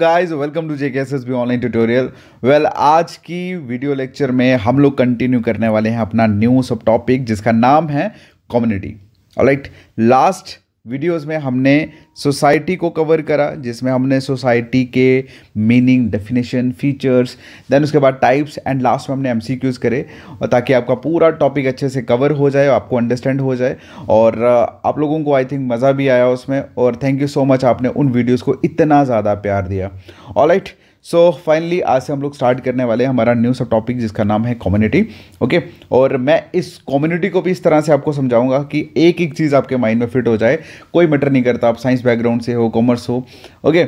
guys welcome to J K S S B online tutorial well आज की video lecture में हम लोग कंटिन्यू करने वाले हैं अपना न्यू सब टॉपिक जिसका नाम है कम्युनिटी राइट लास्ट वीडियोस में हमने सोसाइटी को कवर करा जिसमें हमने सोसाइटी के मीनिंग डेफिनेशन फीचर्स देन उसके बाद टाइप्स एंड लास्ट में हमने एमसीक्यूज करे और ताकि आपका पूरा टॉपिक अच्छे से कवर हो जाए आपको अंडरस्टैंड हो जाए और uh, आप लोगों को आई थिंक मज़ा भी आया उसमें और थैंक यू सो मच आपने उन वीडियोज़ को इतना ज़्यादा प्यार दिया all right right, so finally आज से हम लोग स्टार्ट करने वाले हैं हमारा न्यू सब टॉपिक जिसका नाम है कम्युनिटी ओके और मैं इस कम्युनिटी को भी इस तरह से आपको समझाऊंगा कि एक एक चीज़ आपके माइंड में फिट हो जाए कोई मैटर नहीं करता आप साइंस बैकग्राउंड से हो कॉमर्स हो ओके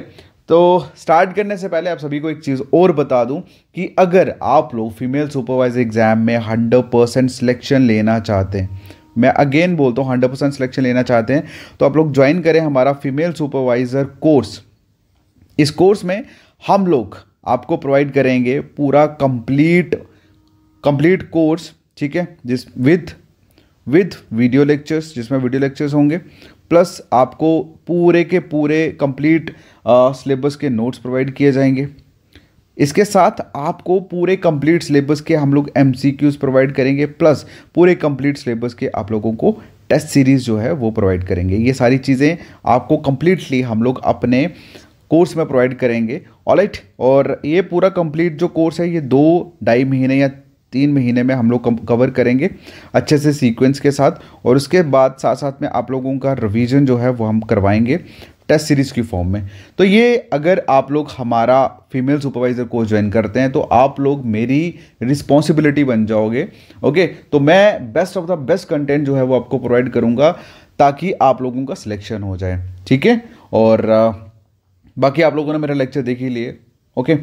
तो स्टार्ट करने से पहले आप सभी को एक चीज़ और बता दूं कि अगर आप लोग फीमेल सुपरवाइजर एग्ज़ाम में हंड्रेड परसेंट सिलेक्शन लेना चाहते हैं मैं अगेन बोलता हूँ हंड्रेड परसेंट सिलेक्शन लेना चाहते हैं तो आप लोग ज्वाइन करें हमारा फीमेल सुपरवाइज़र कोर्स इस कोर्स में हम लोग आपको प्रोवाइड करेंगे पूरा कंप्लीट कंप्लीट कोर्स ठीक है जिस विथ विथ वीडियो लेक्चर्स जिसमें वीडियो लेक्चर्स होंगे प्लस आपको पूरे के पूरे कंप्लीट सिलेबस के नोट्स प्रोवाइड किए जाएंगे इसके साथ आपको पूरे कंप्लीट सिलेबस के हम लोग एम प्रोवाइड करेंगे प्लस पूरे कंप्लीट सिलेबस के आप लोगों को टेस्ट सीरीज़ जो है वो प्रोवाइड करेंगे ये सारी चीज़ें आपको कम्प्लीटली हम लोग अपने कोर्स में प्रोवाइड करेंगे ऑलराइट और ये पूरा कंप्लीट जो कोर्स है ये दो ढाई महीने या तीन महीने में हम लोग कवर करेंगे अच्छे से सीक्वेंस के साथ और उसके बाद साथ साथ में आप लोगों का रिवीजन जो है वो हम करवाएंगे टेस्ट सीरीज़ की फॉर्म में तो ये अगर आप लोग हमारा फीमेल सुपरवाइज़र कोर्स ज्वाइन करते हैं तो आप लोग मेरी रिस्पॉन्सिबिलिटी बन जाओगे ओके तो मैं best of the best content जो है वो आपको प्रोवाइड करूँगा ताकि आप लोगों का सिलेक्शन हो जाए ठीक है और बाकी आप लोगों ने मेरा लेक्चर देख ही लिए okay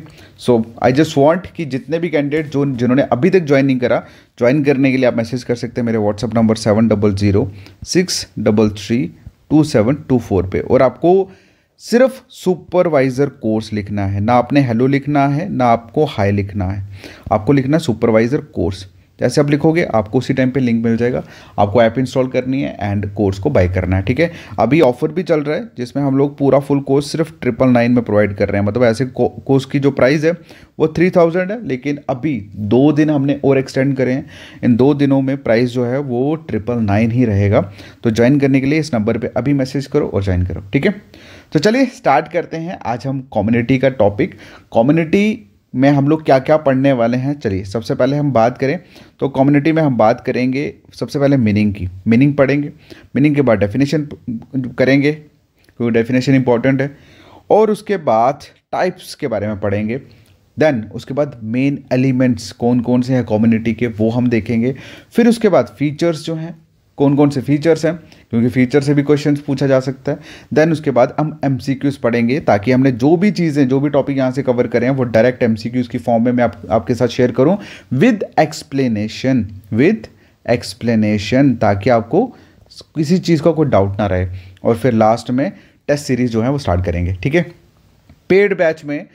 so I just want कि जितने भी कैंडिडेट जो जिन्होंने अभी तक ज्वाइन नहीं करा ज्वाइन करने के लिए आप मैसेज कर सकते हैं मेरे WhatsApp number seven double zero six double three two seven two four पे और आपको सिर्फ सुपरवाइज़र कोर्स लिखना है ना आपने हेलो लिखना है ना आपको हाई लिखना है आपको लिखना है सुपरवाइज़र कोर्स जैसे आप लिखोगे आपको उसी टाइम पे लिंक मिल जाएगा आपको ऐप इंस्टॉल करनी है एंड कोर्स को बाय करना है ठीक है अभी ऑफर भी चल रहा है जिसमें हम लोग पूरा फुल कोर्स सिर्फ ट्रिपल नाइन में प्रोवाइड कर रहे हैं मतलब ऐसे कोर्स की जो प्राइस है वो थ्री थाउजेंड है लेकिन अभी दो दिन हमने और एक्सटेंड करे हैं इन दो दिनों में प्राइस जो है वो ट्रिपल नाइन ही रहेगा तो ज्वाइन करने के लिए इस नंबर पर अभी मैसेज करो और ज्वाइन करो ठीक है तो चलिए स्टार्ट करते हैं आज हम कम्युनिटी का टॉपिक कम्युनिटी में हम लोग क्या क्या पढ़ने वाले हैं चलिए सबसे पहले हम बात करें तो कम्युनिटी में हम बात करेंगे सबसे पहले मीनिंग की मीनिंग पढ़ेंगे मीनिंग के बाद डेफिनेशन करेंगे क्योंकि डेफिनेशन इंपॉर्टेंट है और उसके बाद टाइप्स के बारे में पढ़ेंगे देन उसके बाद मेन एलिमेंट्स कौन कौन से हैं कम्युनिटी के वो हम देखेंगे फिर उसके बाद फीचर्स जो हैं कौन कौन से फीचर्स हैं क्योंकि फ्यूचर से भी क्वेश्चन पूछा जा सकता है देन उसके बाद हम एम पढ़ेंगे ताकि हमने जो भी चीज़ें जो भी टॉपिक यहाँ से कवर करें वो डायरेक्ट एम की फॉर्म में मैं आप, आपके साथ शेयर करूँ विद एक्सप्लेनेशन विद एक्सप्लेनेशन ताकि आपको किसी चीज़ का कोई डाउट ना रहे और फिर लास्ट में टेस्ट सीरीज़ जो है वो स्टार्ट करेंगे ठीक है पेड बैच में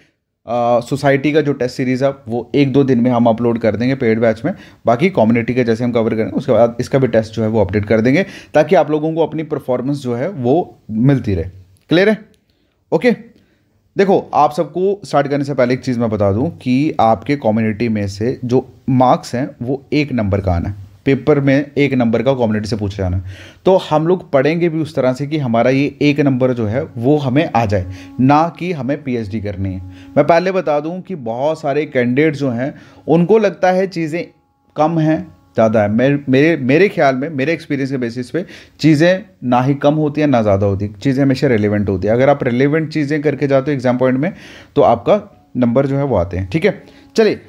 सोसाइटी का जो टेस्ट सीरीज़ है वो एक दो दिन में हम अपलोड कर देंगे पेड बैच में बाकी कम्युनिटी का जैसे हम कवर करेंगे उसके बाद इसका भी टेस्ट जो है वो अपडेट कर देंगे ताकि आप लोगों को अपनी परफॉर्मेंस जो है वो मिलती रहे क्लियर है ओके देखो आप सबको स्टार्ट करने से पहले एक चीज़ मैं बता दूं कि आपके कम्युनिटी में से जो मार्क्स हैं वो एक नंबर का आना है पेपर में एक नंबर का कॉम्युनिटी से पूछा जाना तो हम लोग पढ़ेंगे भी उस तरह से कि हमारा ये एक नंबर जो है वो हमें आ जाए ना कि हमें पीएचडी करनी है मैं पहले बता दूं कि बहुत सारे कैंडिडेट जो हैं उनको लगता है चीज़ें कम हैं ज़्यादा है मेरे मेरे मेरे ख्याल में मेरे एक्सपीरियंस के बेसिस पे चीज़ें ना ही कम होती हैं ना ज़्यादा होती चीज़ें हमेशा रेलिवेंट होती है अगर आप रेलिवेंट चीज़ें करके जाते हो एग्जाम पॉइंट में तो आपका नंबर जो है वो आते हैं ठीक है चलिए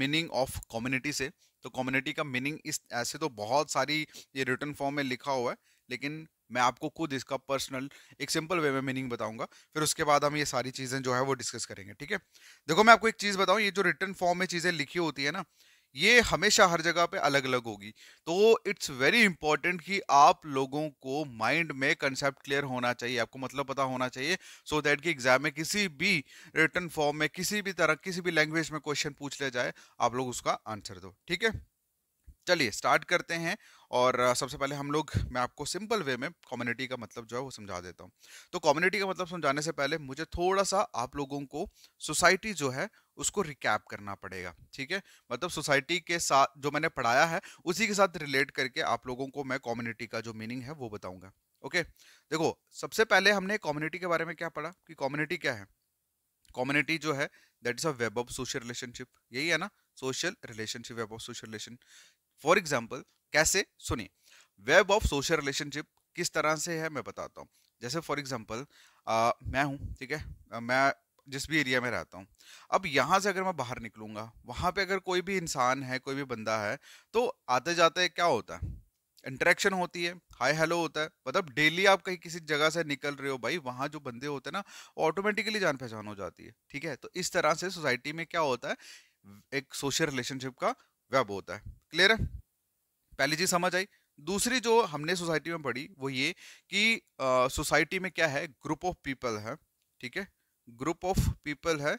मीनिंग ऑफ कम्युनिटी से तो कम्युनिटी का मीनिंग इस ऐसे तो बहुत सारी ये रिटर्न फॉर्म में लिखा हुआ है लेकिन मैं आपको खुद इसका पर्सनल एक सिंपल वे में मीनिंग बताऊंगा फिर उसके बाद हम ये सारी चीज़ें जो है वो डिस्कस करेंगे ठीक है देखो मैं आपको एक चीज़ बताऊँ ये जो रिटर्न फॉर्म में चीज़ें लिखी होती है ना ये हमेशा हर जगह पे अलग अलग होगी तो इट्स वेरी इंपॉर्टेंट कि आप लोगों को माइंड में कंसेप्ट क्लियर होना चाहिए आपको मतलब पता होना चाहिए सो so दैट कि एग्जाम में किसी भी रिटर्न फॉर्म में किसी भी तरह किसी भी लैंग्वेज में क्वेश्चन पूछ लिया जाए आप लोग उसका आंसर दो ठीक है चलिए स्टार्ट करते हैं और सबसे पहले हम लोग मैं आपको सिंपल वे में कम्युनिटी का मतलब जो है वो समझा देता हूँ तो कम्युनिटी का मतलब समझाने से पहले मुझे थोड़ा सा आप लोगों को सोसाइटी जो है उसको रिकैप करना पड़ेगा ठीक है मतलब सोसाइटी के साथ जो मैंने पढ़ाया है उसी के साथ रिलेट करके आप लोगों को मैं कम्युनिटी का जो मीनिंग है वो बताऊंगा ओके देखो सबसे पहले हमने कम्युनिटी के बारे में क्या पढ़ा कि कम्युनिटी क्या है कम्युनिटी जो है that is a web of social relationship यही है ना social relationship web of social relation for example कैसे सुनिए वेब ऑफ सोशल रिलेशनशिप किस तरह से है मैं बताता हूँ जैसे फॉर एग्जाम्पल मैं हूँ ठीक है मैं जिस भी एरिया में रहता हूँ अब यहाँ से अगर मैं बाहर निकलूँगा वहाँ पे अगर कोई भी इंसान है कोई भी बंदा है तो आते जाते क्या होता है इंटरेक्शन होती है हाय हेलो होता है मतलब डेली आप कहीं किसी जगह से निकल रहे हो भाई वहाँ जो बंदे होते हैं ना ऑटोमेटिकली जान पहचान हो जाती है ठीक है तो इस तरह से सोसाइटी में क्या होता है एक सोशल रिलेशनशिप का वेब होता है क्लियर है पहली चीज समझ आई दूसरी जो हमने सोसाइटी में पढ़ी वो ये कि सोसाइटी में क्या है ग्रुप ऑफ पीपल है ठीक है ग्रुप ऑफ पीपल है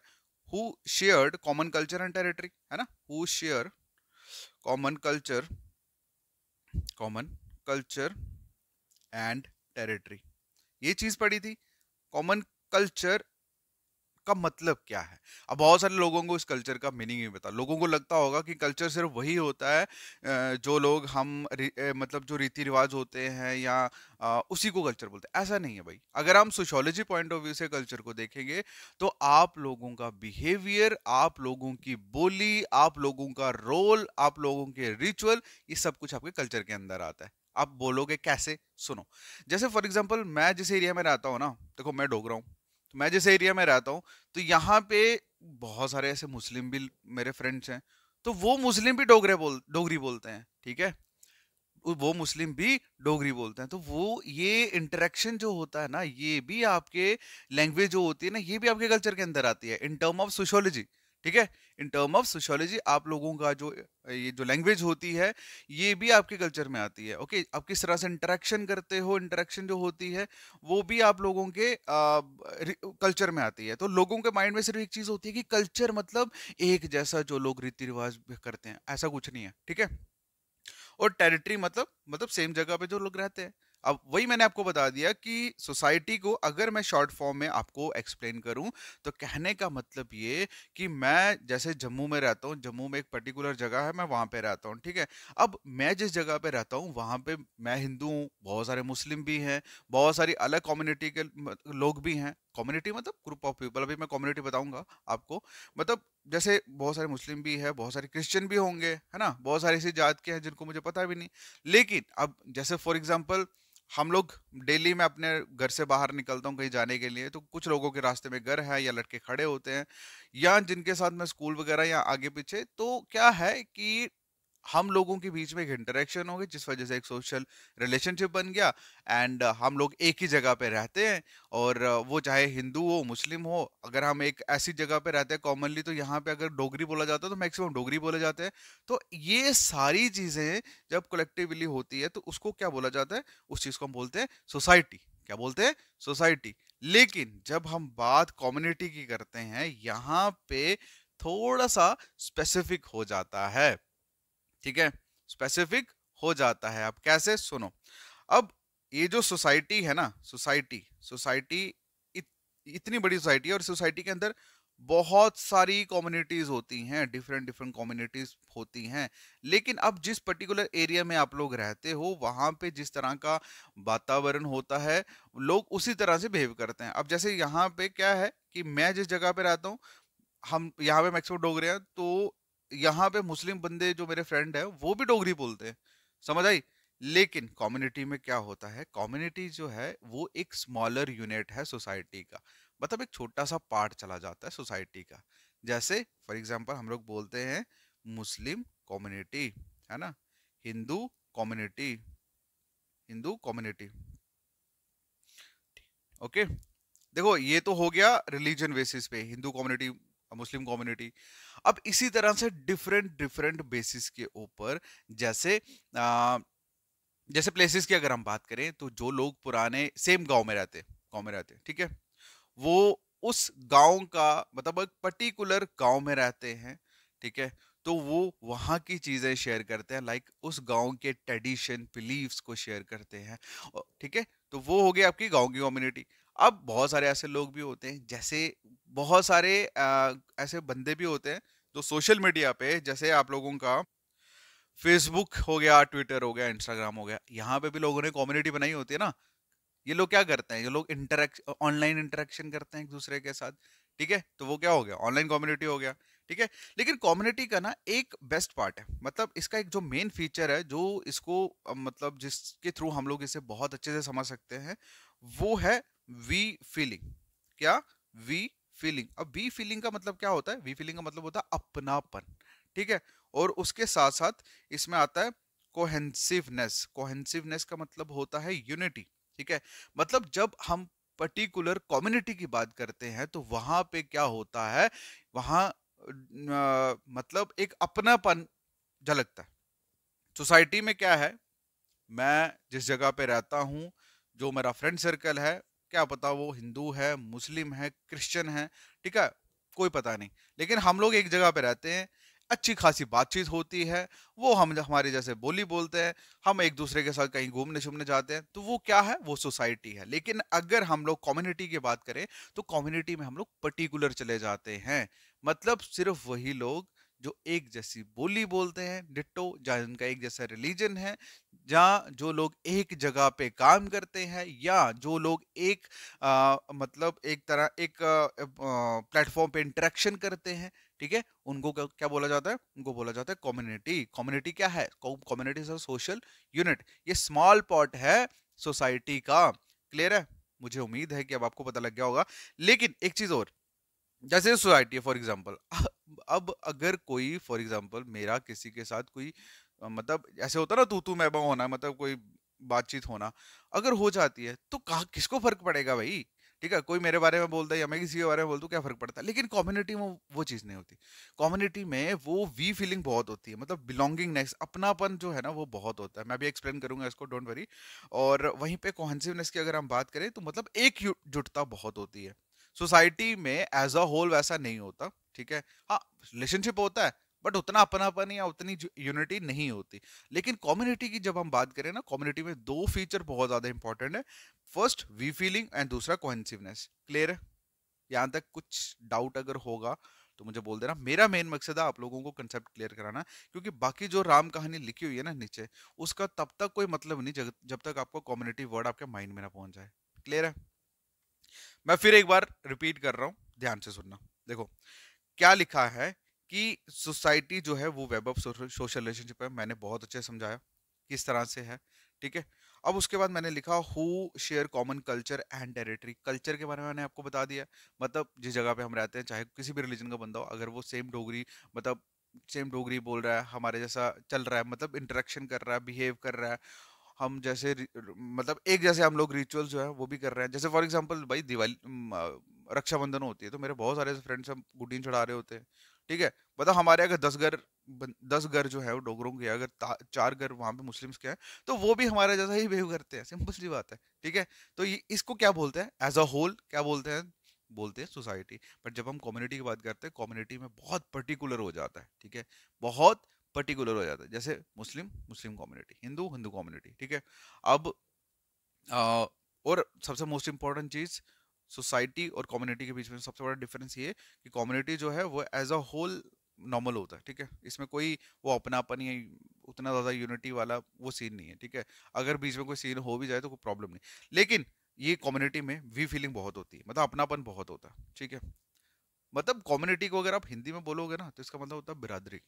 who shared common culture and territory है ना who share common culture common culture and territory ये चीज पढ़ी थी कॉमन कल्चर का मतलब क्या है अब बहुत सारे लोगों को इस कल्चर का मीनिंग नहीं पता लोगों को लगता होगा कि कल्चर सिर्फ वही होता है जो लोग हम मतलब जो रीति रिवाज होते हैं या उसी को कल्चर बोलते हैं ऐसा नहीं है भाई अगर हम सोशोलॉजी पॉइंट ऑफ व्यू से कल्चर को देखेंगे तो आप लोगों का बिहेवियर आप लोगों की बोली आप लोगों का रोल आप लोगों के रिचुअल ये सब कुछ आपके कल्चर के अंदर आता है आप बोलोगे कैसे सुनो जैसे फॉर एग्जाम्पल मैं जिस एरिया में रहता हूँ ना देखो मैं डोगरा हूँ मैं जिस एरिया में रहता हूँ तो यहाँ पे बहुत सारे ऐसे मुस्लिम भी मेरे फ्रेंड्स हैं तो वो मुस्लिम भी डोगरे बोल डोगरी बोलते हैं ठीक है वो मुस्लिम भी डोगरी बोलते हैं तो वो ये इंटरेक्शन जो होता है ना ये भी आपके लैंग्वेज जो होती है ना ये भी आपके कल्चर के अंदर आती है इन टर्म ऑफ सोशोलॉजी ठीक है इन टर्म ऑफ सोशोलॉजी आप लोगों का जो ये जो लैंग्वेज होती है ये भी आपके कल्चर में आती है ओके आप किस तरह से इंटरेक्शन करते हो इंटरेक्शन जो होती है वो भी आप लोगों के आ, कल्चर में आती है तो लोगों के माइंड में सिर्फ एक चीज़ होती है कि कल्चर मतलब एक जैसा जो लोग रीति रिवाज करते हैं ऐसा कुछ नहीं है ठीक है और टेरिटरी मतलब मतलब सेम जगह पे जो लोग रहते हैं अब वही मैंने आपको बता दिया कि सोसाइटी को अगर मैं शॉर्ट फॉर्म में आपको एक्सप्लेन करूं तो कहने का मतलब ये कि मैं जैसे जम्मू में रहता हूं जम्मू में एक पर्टिकुलर जगह है मैं वहां पे रहता हूं ठीक है अब मैं जिस जगह पे रहता हूं वहां पे मैं हिंदू हूं बहुत सारे मुस्लिम भी हैं बहुत सारी अलग कम्युनिटी के लोग भी हैं कम्युनिटी मतलब ग्रुप ऑफ पीपल अभी मैं कम्युनिटी बताऊंगा आपको मतलब जैसे बहुत सारे मुस्लिम भी है बहुत सारे क्रिश्चियन भी होंगे है ना बहुत सारे ऐसी जात के हैं जिनको मुझे पता भी नहीं लेकिन अब जैसे फॉर एग्जाम्पल हम लोग डेली मैं अपने घर से बाहर निकलता हूँ कहीं जाने के लिए तो कुछ लोगों के रास्ते में घर है या लड़के खड़े होते हैं या जिनके साथ मैं स्कूल वगैरह या आगे पीछे तो क्या है कि हम लोगों के बीच में एक इंटरेक्शन हो गई जिस वजह से एक सोशल रिलेशनशिप बन गया एंड हम लोग एक ही जगह पे रहते हैं और वो चाहे हिंदू हो मुस्लिम हो अगर हम एक ऐसी जगह पे रहते हैं कॉमनली तो यहाँ पे अगर डोगरी बोला जाता है तो मैक्सिमम डोगरी बोले जाते हैं तो ये सारी चीज़ें जब कलेक्टिवली होती है तो उसको क्या बोला जाता है उस चीज़ को हम बोलते हैं सोसाइटी क्या बोलते हैं सोसाइटी लेकिन जब हम बात कम्युनिटी की करते हैं यहाँ पे थोड़ा सा स्पेसिफिक हो जाता है ठीक है स्पेसिफिक हो जाता है अब कैसे सुनो अब ये जो सोसाइटी है ना सोसाइटी सोसाइटी इत, इतनी बड़ी सोसाइटी है और सोसाइटी के अंदर बहुत सारी कम्युनिटीज होती हैं डिफरेंट डिफरेंट कम्युनिटीज होती हैं लेकिन अब जिस पर्टिकुलर एरिया में आप लोग रहते हो वहाँ पे जिस तरह का वातावरण होता है लोग उसी तरह से बिहेव करते हैं अब जैसे यहाँ पे क्या है कि मैं जिस जगह पे रहता हूँ हम यहाँ पे मैक्सिमम डोगरे हैं तो यहाँ पे मुस्लिम बंदे जो मेरे फ्रेंड है वो भी डोगरी बोलते हैं समझ आई लेकिन कम्युनिटी में क्या होता है कम्युनिटी जो है वो एक स्मॉलर यूनिट है सोसाइटी का मतलब एक छोटा सा पार्ट चला जाता है सोसाइटी का जैसे फॉर एग्जाम्पल हम लोग बोलते हैं मुस्लिम कम्युनिटी है ना Hindu community Hindu community okay देखो ये तो हो गया रिलीजन बेसिस पे हिंदू कम्युनिटी मुस्लिम कम्युनिटी अब इसी तरह से डिफरेंट डिफरेंट बेसिस के ऊपर जैसे आ, जैसे प्लेसेस की अगर हम बात करें तो जो लोग पुराने सेम गांव में रहते गांव में रहते ठीक है वो उस गांव का मतलब एक पर्टिकुलर गांव में रहते हैं ठीक है तो वो वहाँ की चीज़ें शेयर करते हैं लाइक उस गांव के ट्रेडिशन बिलीव्स को शेयर करते हैं ठीक है तो वो हो गया आपकी गांव की कम्युनिटी अब बहुत सारे ऐसे लोग भी होते हैं जैसे बहुत सारे आ, ऐसे बंदे भी होते हैं जो सोशल मीडिया पे जैसे आप लोगों का फेसबुक हो गया ट्विटर हो गया इंस्टाग्राम हो गया यहाँ पे भी लोगों ने कम्युनिटी बनाई होती है ना ये लोग क्या करते हैं ये लोग इंटरेक्श ऑनलाइन इंटरेक्शन करते हैं एक दूसरे के साथ ठीक है तो वो क्या हो गया ऑनलाइन कम्युनिटी हो गया ठीक है लेकिन कम्युनिटी का ना एक बेस्ट पार्ट है मतलब इसका एक जो मेन फीचर है जो इसको मतलब जिसके थ्रू हम लोग इसे बहुत अच्छे से समझ सकते हैं वो है वी फीलिंग क्या वी फीलिंग अब वी फीलिंग का मतलब क्या होता है वी फीलिंग का मतलब होता है अपनापन ठीक है और उसके साथ साथ इसमें आता है कोहेंसिवनेस कोहेंसिवनेस का मतलब होता है यूनिटी ठीक है मतलब जब हम पर्टिकुलर कम्युनिटी की बात करते हैं तो वहां पे क्या होता है वहां आ, मतलब एक अपनापन झलकता है सोसाइटी में क्या है मैं जिस जगह पे रहता हूँ जो मेरा फ्रेंड सर्कल है क्या पता वो हिंदू है मुस्लिम है क्रिश्चियन है ठीक है कोई पता नहीं लेकिन हम लोग एक जगह पे रहते हैं अच्छी खासी बातचीत होती है वो हम हमारे जैसे बोली बोलते हैं हम एक दूसरे के साथ कहीं घूमने शूमने जाते हैं तो वो क्या है वो सोसाइटी है लेकिन अगर हम लोग कम्युनिटी की बात करें तो कम्युनिटी में हम लोग पर्टिकुलर चले जाते हैं मतलब सिर्फ वही लोग जो एक जैसी बोली बोलते हैं डिट्टो जहाँ उनका एक जैसा रिलीजन है जहाँ जो लोग एक जगह पे काम करते हैं या जो लोग एक आ, मतलब एक तरह एक प्लेटफॉर्म पे इंटरेक्शन करते हैं ठीक है उनको क्या बोला जाता है उनको बोला जाता है कम्युनिटी कम्युनिटी क्या है कम्युनिटी सोशल यूनिट ये स्मॉल पॉट है सोसाइटी का क्लियर है मुझे उम्मीद है कि अब आपको पता लग गया होगा लेकिन एक चीज और जैसे सोसाइटी है फॉर एग्जाम्पल अब अगर कोई फॉर एग्जाम्पल मेरा किसी के साथ कोई मतलब ऐसे होता ना तू तू मैं होना मतलब कोई बातचीत होना अगर हो जाती है तो कहा किसको फर्क पड़ेगा भाई ठीक है कोई मेरे बारे में बोलता है या मैं किसी के बारे में बोलता हूँ क्या फर्क पड़ता है लेकिन कम्युनिटी में वो चीज़ नहीं होती कम्युनिटी में वो वी फीलिंग बहुत होती है मतलब बिलोंगिंगनेस अपनापन जो है ना वो बहुत होता है मैं भी एक्सप्लेन करूंगा इसको डोंट वरी और वहीं पे कॉन्सिवनेस की अगर हम बात करें तो मतलब एक जुटता बहुत होती है सोसाइटी में एज अ होल वैसा नहीं होता ठीक है हाँ रिलेशनशिप होता है बट उतना अपनापन या उतनी यूनिटी नहीं होती लेकिन कम्युनिटी की जब हम बात करें ना कम्युनिटी में दो फीचर बहुत ज्यादा इंपॉर्टेंट है फर्स्ट वी फीलिंग एंड दूसरा कोहेंसिवनेस क्लियर है यहाँ तक कुछ डाउट अगर होगा तो मुझे बोल देना मेरा मेन मकसद है आप लोगों को कंसेप्ट क्लियर कराना क्योंकि बाकी जो राम कहानी लिखी हुई है ना नीचे उसका तब तक कोई मतलब नहीं जब, जब तक आपको कम्युनिटी वर्ड आपके माइंड में ना पहुंच जाए क्लियर है मैं फिर एक बार रिपीट कर रहा हूँ ध्यान से सुनना देखो क्या लिखा है कि सोसाइटी जो है वो वेब ऑफ सोशल रिलेशनशिप है मैंने बहुत अच्छे समझाया किस तरह से है ठीक है अब उसके बाद मैंने लिखा who share common culture and territory culture के बारे में मैंने आपको बता दिया मतलब जिस जगह पे हम रहते हैं चाहे किसी भी रिलीजन का बंदा हो अगर वो सेम डोगरी मतलब सेम डोगरी बोल रहा है हमारे जैसा चल रहा है मतलब इंटरेक्शन कर रहा है बिहेव कर रहा है हम जैसे मतलब एक जैसे हम लोग रिचुअल जो है वो भी कर रहे हैं जैसे फॉर एग्जाम्पल भाई दिवाली रक्षाबंधन होती है तो मेरे बहुत सारे फ्रेंड्स हम गुडीन चढ़ा रहे होते हैं ठीक है बता हमारे अगर दस घर दस घर जो है वो डोगरों के अगर चार घर वहाँ पे मुस्लिम्स के हैं तो वो भी हमारे जैसा ही बिहेव करते हैं सिंपल सी बात है ठीक है तो ये इसको क्या बोलते हैं एज अ होल क्या बोलते हैं बोलते हैं सोसाइटी बट जब हम कम्युनिटी की बात करते हैं कम्युनिटी में बहुत पर्टिकुलर हो जाता है ठीक है बहुत पर्टिकुलर हो जाता है जैसे Muslim Muslim community Hindu Hindu community ठीक है अब आ, और सबसे मोस्ट इंपॉर्टेंट चीज़ सोसाइटी और कम्युनिटी के बीच में सबसे बड़ा डिफरेंस ये कि कम्युनिटी जो है वो एज अ होल नॉर्मल होता है ठीक है इसमें कोई वो अपनापन या उतना ज़्यादा यूनिटी वाला वो सीन नहीं है ठीक है अगर बीच में कोई सीन हो भी जाए तो कोई प्रॉब्लम नहीं लेकिन ये कम्युनिटी में वी फीलिंग बहुत होती है मतलब अपनापन बहुत होता है ठीक है मतलब कम्युनिटी को अगर आप हिंदी में बोलोगे ना तो इसका मतलब होता है बिरादरी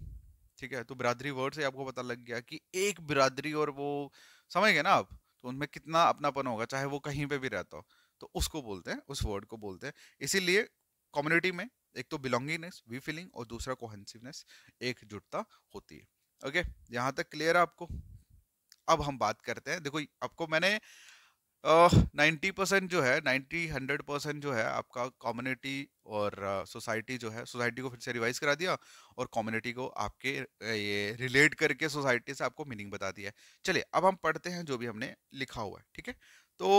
ठीक है तो बिरादरी वर्ड से आपको पता लग गया कि एक बिरादरी और वो समझ गए ना आप तो उनमें कितना अपनापन होगा चाहे वो कहीं पे भी रहता हो तो उसको बोलते हैं उस वर्ड को बोलते हैं इसीलिए कम्युनिटी में एक तो बिलोंगिंगनेस वी फीलिंग और दूसरा कोहेंसिवनेस एकजुटता होती है ओके यहाँ तक क्लियर है आपको अब हम बात करते हैं देखो आपको मैंने नाइन्टी uh, परसेंट जो है नाइन्टी हंड्रेड परसेंट जो है आपका कम्युनिटी और सोसाइटी uh, जो है सोसाइटी को फिर से रिवाइज करा दिया और कम्युनिटी को आपके ये रिलेट करके सोसाइटी से आपको मीनिंग बता दिया है चलिए अब हम पढ़ते हैं जो भी हमने लिखा हुआ है ठीक है तो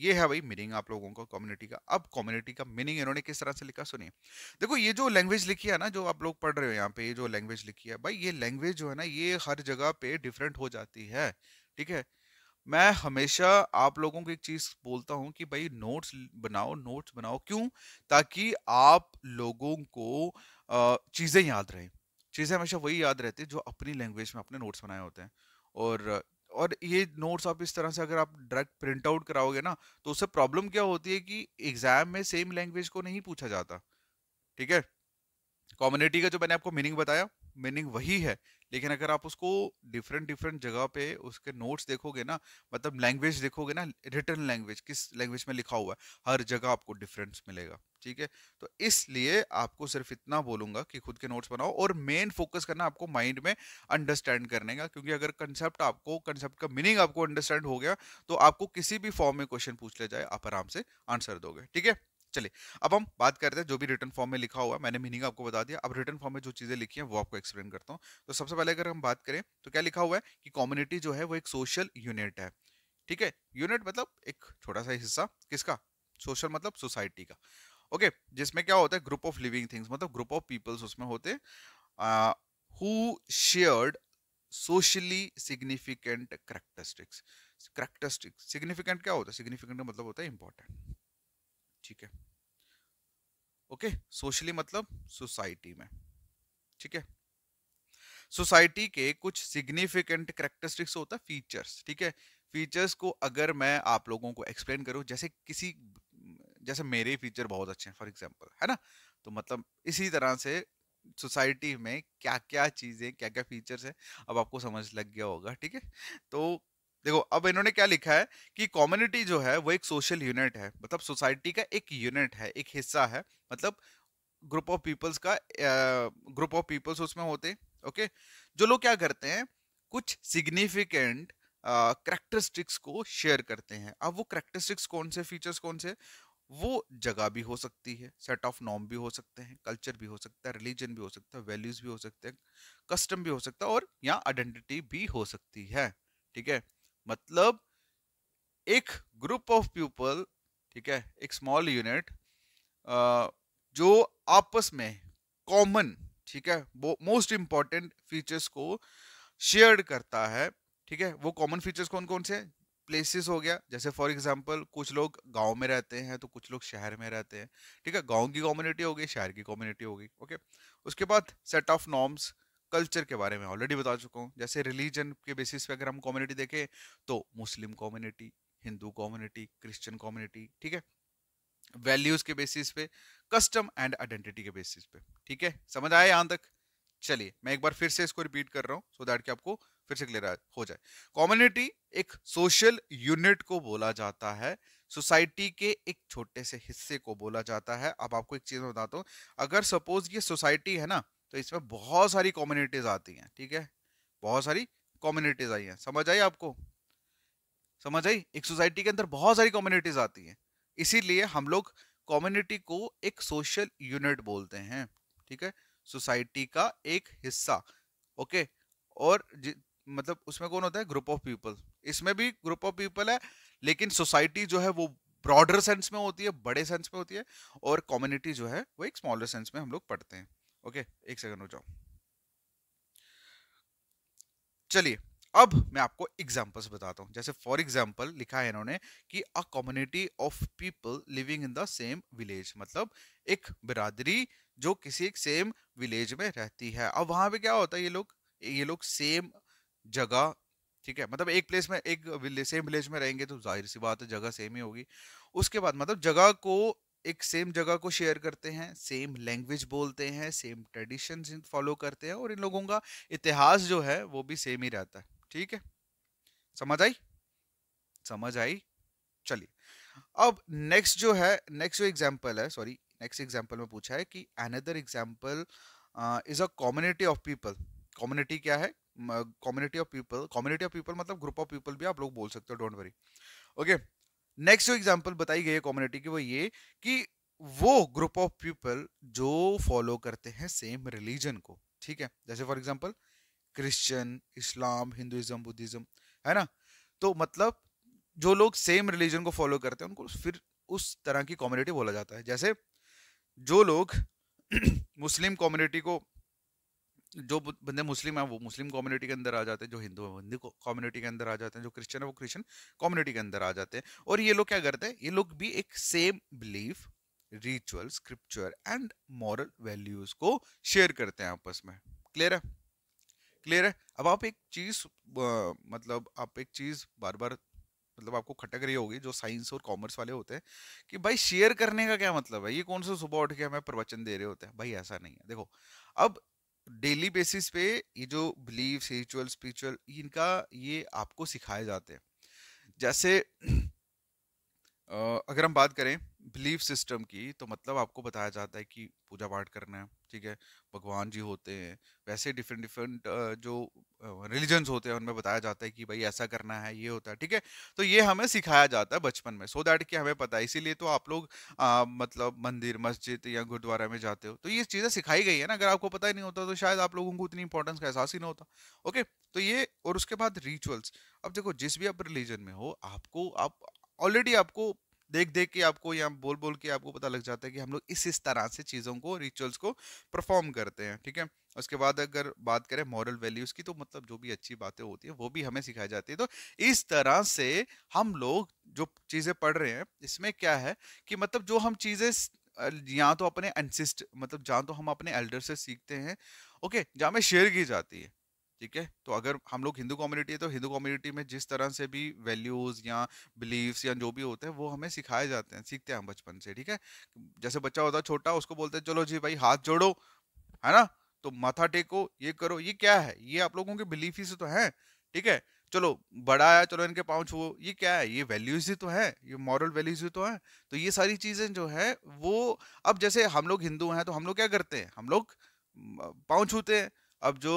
ये है भाई मीनिंग आप लोगों को कम्युनिटी का अब कम्युनिटी का मीनिंग इन्होंने किस तरह से लिखा सुनिए देखो ये जो लैंग्वेज लिखी है ना जो आप लोग पढ़ रहे हो यहाँ पे ये जो लैंग्वेज लिखी है भाई ये लैंग्वेज जो है ना ये हर जगह पे डिफरेंट हो जाती है ठीक है मैं हमेशा आप लोगों को एक चीज बोलता हूँ कि भाई नोट्स बनाओ नोट्स बनाओ क्यों ताकि आप लोगों को चीजें याद रहे चीजें हमेशा वही याद रहती है जो अपनी लैंग्वेज में अपने नोट्स बनाए होते हैं और और ये नोट्स आप इस तरह से अगर आप डायरेक्ट प्रिंट आउट कराओगे ना तो उससे प्रॉब्लम क्या होती है कि एग्जाम में सेम लैंग्वेज को नहीं पूछा जाता ठीक है कॉम्युनिटी का जो मैंने आपको मीनिंग बताया मीनिंग वही है लेकिन अगर आप उसको डिफरेंट डिफरेंट जगह पे उसके नोट्स देखोगे ना मतलब लैंग्वेज देखोगे ना रिटर्न लैंग्वेज किस लैंग्वेज में लिखा हुआ है हर जगह आपको डिफरेंस मिलेगा ठीक है तो इसलिए आपको सिर्फ इतना बोलूंगा कि खुद के नोट्स बनाओ और मेन फोकस करना आपको माइंड में अंडरस्टैंड करने का क्योंकि अगर कंसेप्ट आपको कंसेप्ट का मीनिंग आपको अंडरस्टैंड हो गया तो आपको किसी भी फॉर्म में क्वेश्चन पूछ ले जाए आप आराम से आंसर दोगे ठीक है चलिए अब हम बात करते हैं जो भी रिटर्न फॉर्म में लिखा हुआ है मैंने मीनिंग आपको बता दिया अब रिटर्न फॉर्म में जो चीज़ें लिखी हैं वो आपको एक्सप्लेन करता हूँ तो सबसे पहले अगर हम बात करें तो क्या लिखा हुआ है कि कम्युनिटी जो है वो एक सोशल यूनिट है ठीक है यूनिट मतलब एक छोटा सा हिस्सा किसका सोशल मतलब सोसाइटी का ओके जिसमें क्या होता है ग्रुप ऑफ लिविंग थिंग्स मतलब ग्रुप ऑफ पीपल्स उसमें होते who shared socially significant characteristics characteristics significant क्या होता है सिग्निफिकेंट मतलब होता है इंपॉर्टेंट ठीक है ओके सोशली मतलब सोसाइटी में ठीक है सोसाइटी के कुछ सिग्निफिकेंट करेक्टरिस्टिक्स होता है फीचर्स ठीक है फीचर्स को अगर मैं आप लोगों को एक्सप्लेन करूं जैसे किसी जैसे मेरे फीचर बहुत अच्छे हैं फॉर एग्जांपल है ना तो मतलब इसी तरह से सोसाइटी में क्या क्या चीज़ें क्या क्या फीचर्स हैं अब आपको समझ लग गया होगा ठीक है तो देखो अब इन्होंने क्या लिखा है कि कम्युनिटी जो है वो एक सोशल यूनिट है मतलब सोसाइटी का एक यूनिट है एक हिस्सा है मतलब ग्रुप ऑफ पीपल्स का ग्रुप ऑफ पीपल्स उसमें होते ओके जो लोग क्या करते हैं कुछ सिग्निफिकेंट करेक्टरिस्टिक्स को शेयर करते हैं अब वो करेक्टरिस्टिक्स कौन से फीचर्स कौन से वो जगह भी हो सकती है सेट ऑफ नॉर्म भी हो सकते हैं कल्चर भी हो सकता है रिलीजन भी हो सकता है वैल्यूज भी हो सकते हैं कस्टम भी हो सकता है और यहाँ आइडेंटिटी भी हो सकती है ठीक है मतलब एक ग्रुप ऑफ पीपल ठीक है एक स्मॉल यूनिट जो आपस में कॉमन ठीक है मोस्ट इंपॉर्टेंट फीचर्स को शेयर करता है ठीक है वो कॉमन फीचर्स कौन कौन से हैं प्लेसेस हो गया जैसे फॉर एग्जांपल कुछ लोग गांव में रहते हैं तो कुछ लोग शहर में रहते हैं ठीक है गांव की कम्युनिटी हो गई शहर की कम्युनिटी हो गई ओके उसके बाद सेट ऑफ नॉर्म्स कल्चर के बारे में ऑलरेडी बता चुका हूँ जैसे रिलीजन के बेसिस पे अगर हम कम्युनिटी देखें तो Muslim community Hindu community Christian community ठीक है वैल्यूज के बेसिस पे कस्टम एंड आइडेंटिटी के बेसिस पे ठीक है समझ आया यहाँ तक चलिए मैं एक बार फिर से इसको रिपीट कर रहा हूँ सो दैट कि आपको फिर से क्लियर हो जाए कम्युनिटी एक सोशल यूनिट को बोला जाता है सोसाइटी के एक छोटे से हिस्से को बोला जाता है अब आपको एक चीज बताता हूँ अगर सपोज ये सोसाइटी है ना तो इसमें बहुत सारी कॉम्युनिटीज़ आती हैं ठीक है बहुत सारी कॉम्युनिटीज़ आई हैं समझ आई आपको समझ आई एक सोसाइटी के अंदर बहुत सारी कम्युनिटीज़ आती हैं इसीलिए हम लोग कम्युनिटी को एक सोशल यूनिट बोलते हैं ठीक है सोसाइटी का एक हिस्सा ओके और मतलब उसमें कौन होता है ग्रुप ऑफ पीपल इसमें भी ग्रुप ऑफ पीपल है लेकिन सोसाइटी जो है वो ब्रॉडर सेंस में होती है बड़े सेंस में होती है और कम्युनिटी जो है वो एक स्मॉलर सेंस में हम लोग पढ़ते हैं ओके एक सेकंड रुक जाओ चलिए अब मैं आपको एग्जाम्पल्स बताता हूं जैसे फॉर एग्जाम्पल लिखा है इन्होंने कि a community of people living in the same village मतलब एक बिरादरी जो किसी एक सेम विलेज में रहती है अब वहां पे क्या होता है ये लोग ये लोग सेम जगह ठीक है मतलब एक प्लेस में एक विले, सेम विलेज में रहेंगे तो जाहिर सी बात है जगह सेम ही होगी उसके बाद मतलब जगह को एक सेम जगह को शेयर करते हैं सेम लैंग्वेज बोलते हैं सेम ट्रेडिशन फॉलो करते हैं और इन लोगों का इतिहास जो है वो भी सेम ही रहता है ठीक है समझ आई समझ आई चलिए अब नेक्स्ट जो है नेक्स्ट जो एग्जाम्पल है सॉरी नेक्स्ट एग्जाम्पल में पूछा है कि another example is a community of people community क्या है community of people community of people मतलब ग्रुप ऑफ पीपल भी आप लोग बोल सकते हो डोंट वरी ओके नेक्स्ट जो एग्जाम्पल बताई गई है कम्युनिटी की वो ये कि वो ग्रुप ऑफ पीपल जो फॉलो करते हैं सेम रिलीजन को ठीक है जैसे for example Christian Islam Hinduism Buddhism है ना तो मतलब जो लोग सेम रिलीजन को फॉलो करते हैं उनको फिर उस तरह की कम्युनिटी बोला जाता है जैसे जो लोग मुस्लिम कम्युनिटी को जो बंदे मुस्लिम हैं वो मुस्लिम कम्युनिटी के अंदर आ जाते हैं जो हिंदू हैं वो हिंदू कम्युनिटी के अंदर आ जाते हैं जो क्रिश्चियन है वो क्रिश्चियन कम्युनिटी के अंदर आ जाते हैं और ये लोग क्या करते हैं ये लोग भी एक same belief ritual scripture and moral values को शेयर करते हैं आपस में क्लियर है क्लियर है अब आप एक चीज मतलब आप एक चीज बार बार मतलब आपको खटक रही होगी जो साइंस और कॉमर्स वाले होते हैं कि भाई शेयर करने का क्या मतलब है ये कौन सा सुबह उठ के हमें प्रवचन दे रहे होते हैं भाई ऐसा नहीं है देखो अब डेली बेसिस पे ये जो बिलीव स्पिरिचुअल स्पिरिचुअल इनका ये आपको सिखाए जाते हैं जैसे अगर हम बात करें बिलीफ सिस्टम की तो मतलब आपको बताया जाता है कि पूजा पाठ करना है ठीक है भगवान जी होते हैं वैसे डिफरेंट डिफरेंट जो रिलीजन्स होते हैं उनमें बताया जाता है कि भाई ऐसा करना है ये होता है ठीक है तो ये हमें सिखाया जाता है बचपन में सो so दैट कि हमें पता है इसीलिए तो आप लोग आ, मतलब मंदिर मस्जिद या गुरुद्वारा में जाते हो तो ये चीज़ें सिखाई गई है ना अगर आपको पता ही नहीं होता तो शायद आप लोगों को उतनी इंपॉर्टेंस का एहसास ही नहीं होता ओके तो ये और उसके बाद रिचुअल्स अब देखो जिस भी आप रिलीजन में हो आपको आप ऑलरेडी आपको देख देख के आपको या बोल बोल के आपको पता लग जाता है कि हम लोग इस इस तरह से चीज़ों को रिचुअल्स को परफॉर्म करते हैं ठीक है उसके बाद अगर बात करें मॉरल वैल्यूज़ की तो मतलब जो भी अच्छी बातें होती है वो भी हमें सिखाई जाती है तो इस तरह से हम लोग जो चीज़ें पढ़ रहे हैं इसमें क्या है कि मतलब जो हम चीज़ें या तो अपने अनसिस्ट मतलब जहाँ तो हम अपने एल्डर से सीखते हैं ओके जहाँ में शेयर की जाती है ठीक है तो अगर हम लोग हिंदू कम्युनिटी है तो हिंदू कम्युनिटी में जिस तरह से भी वैल्यूज़ या बिलीव्स या जो भी होते हैं वो हमें सिखाए जाते हैं सीखते हैं हम बचपन से ठीक है जैसे बच्चा होता है छोटा उसको बोलते हैं चलो जी भाई हाथ जोड़ो है ना तो माथा टेको ये करो ये क्या है ये आप लोगों के बिलीफ ही से तो है ठीक है चलो बड़ा है चलो इनके पाँव छुओ ये क्या है ये वैल्यूज ही तो है ये मॉरल वैल्यूज ही तो है तो ये सारी चीज़ें जो है वो अब जैसे हम लोग हिंदू हैं तो हम लोग क्या करते हैं हम लोग पाँव छूते हैं अब जो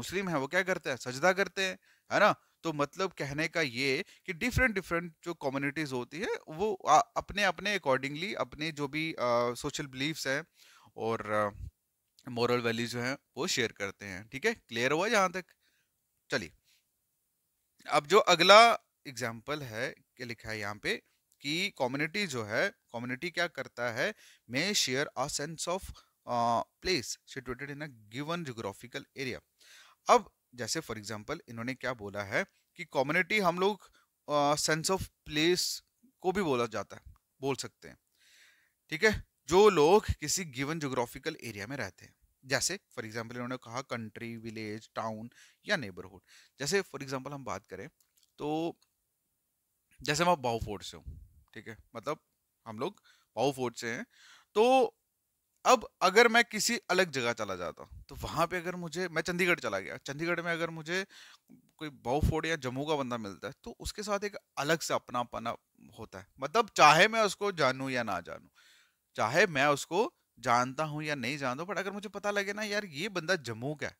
मुस्लिम है वो क्या करते हैं सजदा करते हैं है ना तो मतलब कहने का ये कि डिफरेंट डिफरेंट जो कम्युनिटीज होती है वो अपने अपने अकॉर्डिंगली अपने जो भी सोशल बिलीव्स हैं और मॉरल वैल्यूज जो हैं वो शेयर करते हैं ठीक है क्लियर हुआ जहाँ तक चलिए अब जो अगला एग्जाम्पल है लिखा है यहाँ पे कि कम्युनिटी जो है कम्युनिटी क्या करता है may share a sense of place situated in a given geographical area अब जैसे फॉर एग्जांपल इन्होंने क्या बोला है कि कम्युनिटी हम लोग सेंस ऑफ प्लेस को भी बोला जाता है बोल सकते हैं ठीक है जो लोग किसी गिवन जोग्राफिकल एरिया में रहते हैं जैसे फॉर एग्जाम्पल इन्होंने कहा कंट्री विलेज टाउन या नेबरहुड जैसे फॉर एग्जाम्पल हम बात करें तो जैसे मैं बाहू फोर्ट से हूँ ठीक है मतलब हम लोग बाहू फोर्ट से हैं तो अब अगर मैं किसी अलग जगह चला जाता तो वहां पे अगर मुझे मैं चंडीगढ़ चला गया चंडीगढ़ में अगर मुझे कोई बहुफोड़ या जम्मू का बंदा मिलता है तो उसके साथ एक अलग से अपना अपना होता है मतलब चाहे मैं उसको जानू या ना जानू चाहे मैं उसको जानता हूं या नहीं जानता बट अगर मुझे पता लगे ना यार ये बंदा जम्मू का है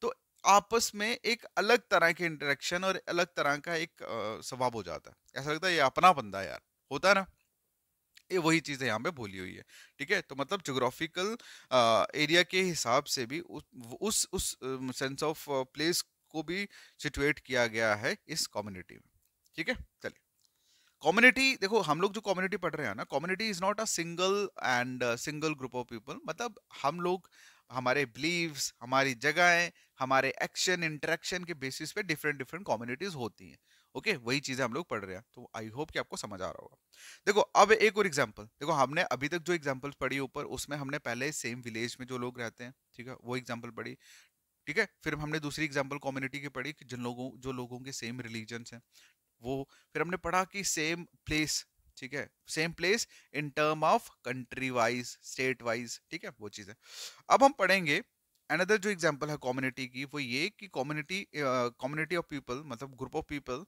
तो आपस में एक अलग तरह के इंटरेक्शन और अलग तरह का एक स्वभाव हो जाता है ऐसा लगता है ये अपना बंदा यार होता है ना ये वही चीज़ें यहाँ पे बोली हुई है ठीक है तो मतलब जोग्राफिकल एरिया के हिसाब से भी उस उस सेंस ऑफ प्लेस को भी सिचुएट किया गया है इस कम्युनिटी में ठीक है चलिए कम्युनिटी देखो हम लोग जो कम्युनिटी पढ़ रहे हैं ना community is not a single and single group of people मतलब हम लोग हमारे बिलीव्स हमारी जगहें हमारे एक्शन इंटरेक्शन के बेसिस पे डिफरेंट डिफरेंट कम्युनिटीज होती हैं ओके वही चीजें हम लोग पढ़ रहे हैं तो आई होप कि आपको समझ आ रहा होगा देखो अब एक और एग्जाम्पल देखो हमने अभी तक जो एग्जाम्पल पढ़ी ऊपर उसमें हमने पहले सेम विलेज में जो लोग रहते हैं ठीक है वो एग्जाम्पल पढ़ी ठीक है फिर हमने दूसरी एग्जाम्पल कम्युनिटी की पढ़ी कि जिन लोगों जो लोगों के सेम रिलीजन हैं वो फिर हमने पढ़ा कि सेम प्लेस ठीक है same place in term of country wise state wise ठीक है वो चीज़ है अब हम पढ़ेंगे अनदर जो एग्जाम्पल है कम्युनिटी की वो ये कि कम्युनिटी कम्युनिटी ऑफ पीपल मतलब ग्रुप ऑफ पीपल